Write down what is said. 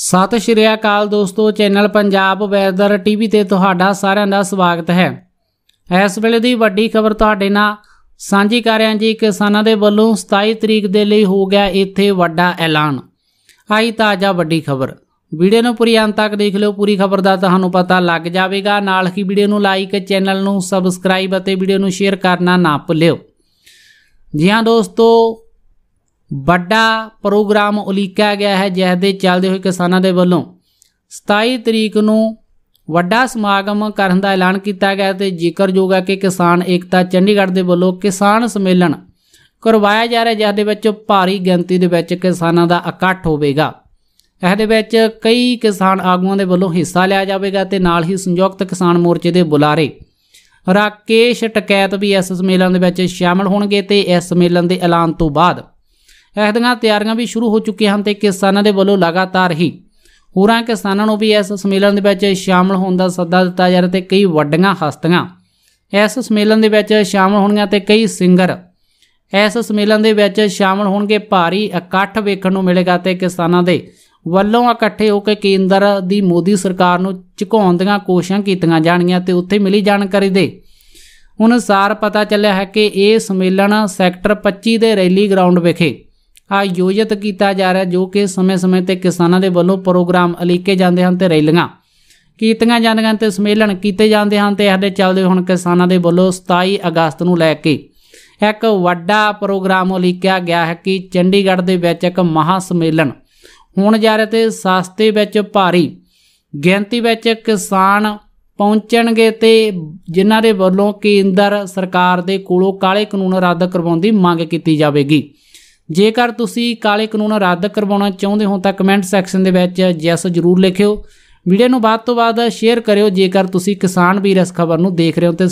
ਸਤਿ ਸ਼੍ਰੀ ਅਕਾਲ ਦੋਸਤੋ channel Punjab weather TV ਤੇ ਤੁਹਾਡਾ ਸਾਰਿਆਂ ਦਾ ਸਵਾਗਤ ਹੈ ਇਸ ਵੇਲੇ ਦੀ ਵੱਡੀ ਖਬਰ ਤੁਹਾਡੇ ਨਾਲ ਸਾਂਝੀ ਕਰ ਰਿਹਾ ਜੀ ਕਿਸਾਨਾਂ ਦੇ ਵੱਲੋਂ 27 ਤਰੀਕ ਦੇ ਲਈ ਹੋ ਗਿਆ ਇੱਥੇ ਵੱਡਾ ਐਲਾਨ ਆਈ ਤਾਜ਼ਾ ਵੱਡੀ ਖਬਰ ਵੀਡੀਓ ਨੂੰ ਪੂਰੀ ਅੰਤ ਤੱਕ ਦੇਖ ਲਿਓ ਪੂਰੀ ਖਬਰ ਦਾ ਤੁਹਾਨੂੰ ਪਤਾ ਲੱਗ ਜਾਵੇਗਾ ਨਾਲ ਹੀ ਵੀਡੀਓ ਨੂੰ ਲਾਈਕ ਚੈਨਲ ਨੂੰ ਸਬਸਕ੍ਰਾਈਬ ਅਤੇ ਵੀਡੀਓ ਨੂੰ ਸ਼ੇਅਰ ਕਰਨਾ ਨਾ ਭੁੱਲਿਓ ਜੀ ਹਾਂ ਦੋਸਤੋ ਵੱਡਾ ਪ੍ਰੋਗਰਾਮ ਉਲੀਕਿਆ ਗਿਆ ਹੈ ਜਿਸ ਦੇ ਚੱਲਦੇ ਹੋਏ ਕਿਸਾਨਾਂ ਦੇ ਵੱਲੋਂ 27 ਤਰੀਕ ਨੂੰ ਵੱਡਾ ਸਮਾਗਮ ਕਰਨ ਦਾ ਐਲਾਨ ਕੀਤਾ ਗਿਆ ਤੇ ਜ਼ਿਕਰਯੋਗ ਹੈ ਕਿ ਕਿਸਾਨ ਏਕਤਾ ਚੰਡੀਗੜ੍ਹ ਦੇ ਵੱਲੋਂ ਕਿਸਾਨ ਸੰਮੇਲਨ ਕਰਵਾਇਆ ਜਾ ਰਿਹਾ ਜਿਸ ਦੇ ਵਿੱਚ ਭਾਰੀ ਗਿਣਤੀ ਦੇ ਵਿੱਚ ਕਿਸਾਨਾਂ ਦਾ ਇਕੱਠ ਹੋਵੇਗਾ ਇਸ ਦੇ ਵਿੱਚ ਕਈ ਕਿਸਾਨ ਆਗੂਆਂ ਦੇ ਵੱਲੋਂ ਹਿੱਸਾ ਲਿਆ ਜਾਵੇਗਾ ਤੇ ਨਾਲ ਹੀ ਸੰਯੁਕਤ ਕਿਸਾਨ ਮੋਰਚੇ ਦੇ ਬੁਲਾਰੇ ਰਾਕੇਸ਼ ਟਕੈਤ ਵੀ ਇਸ ਸੰਮੇਲਨ ਦੇ ਵਿੱਚ ਸ਼ਾਮਲ ਹੋਣਗੇ ਤੇ ਇਸ ਸੰਮੇਲਨ ਦੇ ਐਲਾਨ ਤੋਂ ਬਾਅਦ ਇਸ ਤਿਆਰੀਆਂ ਵੀ ਸ਼ੁਰੂ ਹੋ ਚੁੱਕੀਆਂ ਹਨ ਤੇ ਕਿਸਾਨਾਂ ਦੇ ਵੱਲੋਂ ਲਗਾਤਾਰ ਹੀ ਹੋਰਾਂ ਕਿਸਾਨਾਂ ਨੂੰ ਵੀ ਇਸ ਸੰਮੇਲਨ ਦੇ ਵਿੱਚ ਸ਼ਾਮਲ ਹੋਣ ਦਾ ਸੱਦਾ ਦਿੱਤਾ ਜਾ ਰਿਹਾ ਤੇ ਕਈ ਵੱਡੀਆਂ ਹਸਤੀਆਂ ਇਸ ਸੰਮੇਲਨ ਦੇ ਵਿੱਚ ਸ਼ਾਮਲ ਹੋਣਗੀਆਂ ਤੇ ਕਈ ਸਿੰਗਰ ਇਸ ਸੰਮੇਲਨ ਦੇ ਵਿੱਚ ਸ਼ਾਮਲ ਹੋਣਗੇ ਭਾਰੀ ਇਕੱਠ ਵੇਖਣ ਨੂੰ ਮਿਲੇਗਾ ਤੇ ਕਿਸਾਨਾਂ ਦੇ ਵੱਲੋਂ ਇਕੱਠੇ ਹੋ ਕੇ ਕੇਂਦਰ ਦੀ ਮੋਦੀ ਸਰਕਾਰ ਨੂੰ ਝੁਕਾਉਣ ਦੀਆਂ ਕੋਸ਼ਿਸ਼ਾਂ ਕੀਤੀਆਂ ਜਾਣਗੀਆਂ ਤੇ ਉੱਥੇ ਮਿਲੀ ਜਾਣਕਾਰੀ ਦੇ ਅਨੁਸਾਰ ਪਤਾ ਚੱਲਿਆ ਹੈ ਕਿ ਇਹ ਸੰਮੇਲਨ ਸੈਕਟਰ 25 ਦੇ ਰੈਲੀ ਗਰਾਊਂਡ ਵਿਖੇ ਆਯੋਜਿਤ ਕੀਤਾ ਜਾ ਰਿਹਾ ਜੋ ਕਿ ਸਮੇਂ-ਸਮੇਂ ਤੇ ਕਿਸਾਨਾਂ ਦੇ ਵੱਲੋਂ ਪ੍ਰੋਗਰਾਮ ਅਲੀਕੇ ਜਾਂਦੇ ਹਨ ਤੇ ਰੈਲੀਆਂ ਕੀਤੀਆਂ ਜਾਂਦੀਆਂ ਤੇ ਸਮੇਲਨ ਕੀਤੇ ਜਾਂਦੇ ਹਨ ਤੇ ਸਾਡੇ ਚੱਲਦੇ ਹੁਣ ਕਿਸਾਨਾਂ ਦੇ ਵੱਲੋਂ 27 ਅਗਸਤ ਨੂੰ ਲੈ ਕੇ ਇੱਕ ਵੱਡਾ ਪ੍ਰੋਗਰਾਮ ਉਲੀਕਿਆ ਗਿਆ ਹੈ ਕਿ ਚੰਡੀਗੜ੍ਹ ਦੇ ਵਿੱਚ ਇੱਕ ਮਹਾ ਸਮੇਲਨ ਹੋਣ ਜਾ ਰਿਹਾ ਤੇ ਸਸਤੇ ਵਿੱਚ ਭਾਰੀ ਗਿਣਤੀ ਵਿੱਚ ਕਿਸਾਨ ਪਹੁੰਚਣਗੇ ਤੇ ਜਿਨ੍ਹਾਂ ਦੇ ਵੱਲੋਂ ਕੇਂਦਰ ਸਰਕਾਰ ਦੇ ਕੋਲੋਂ ਕਾਲੇ ਕਾਨੂੰਨ ਰੱਦ ਕਰਵਾਉਣ ਦੀ ਮੰਗ ਕੀਤੀ ਜਾਵੇਗੀ ਜੇਕਰ ਤੁਸੀਂ ਕਾਲੇ ਕਾਨੂੰਨ ਰੱਦ ਕਰਵਾਉਣਾ ਚਾਹੁੰਦੇ ਹੋ ਤਾਂ ਕਮੈਂਟ ਸੈਕਸ਼ਨ ਦੇ ਵਿੱਚ ਜੈਸ ਜ਼ਰੂਰ ਲਿਖਿਓ ਵੀਡੀਓ ਨੂੰ ਬਾਅਦ ਤੋਂ ਬਾਅਦ ਸ਼ੇਅਰ ਕਰਿਓ ਜੇਕਰ ਤੁਸੀਂ ਕਿਸਾਨ ਵੀਰ ਇਸ ਖਬਰ ਨੂੰ ਦੇਖ ਰਹੇ ਹੋ ਤੇ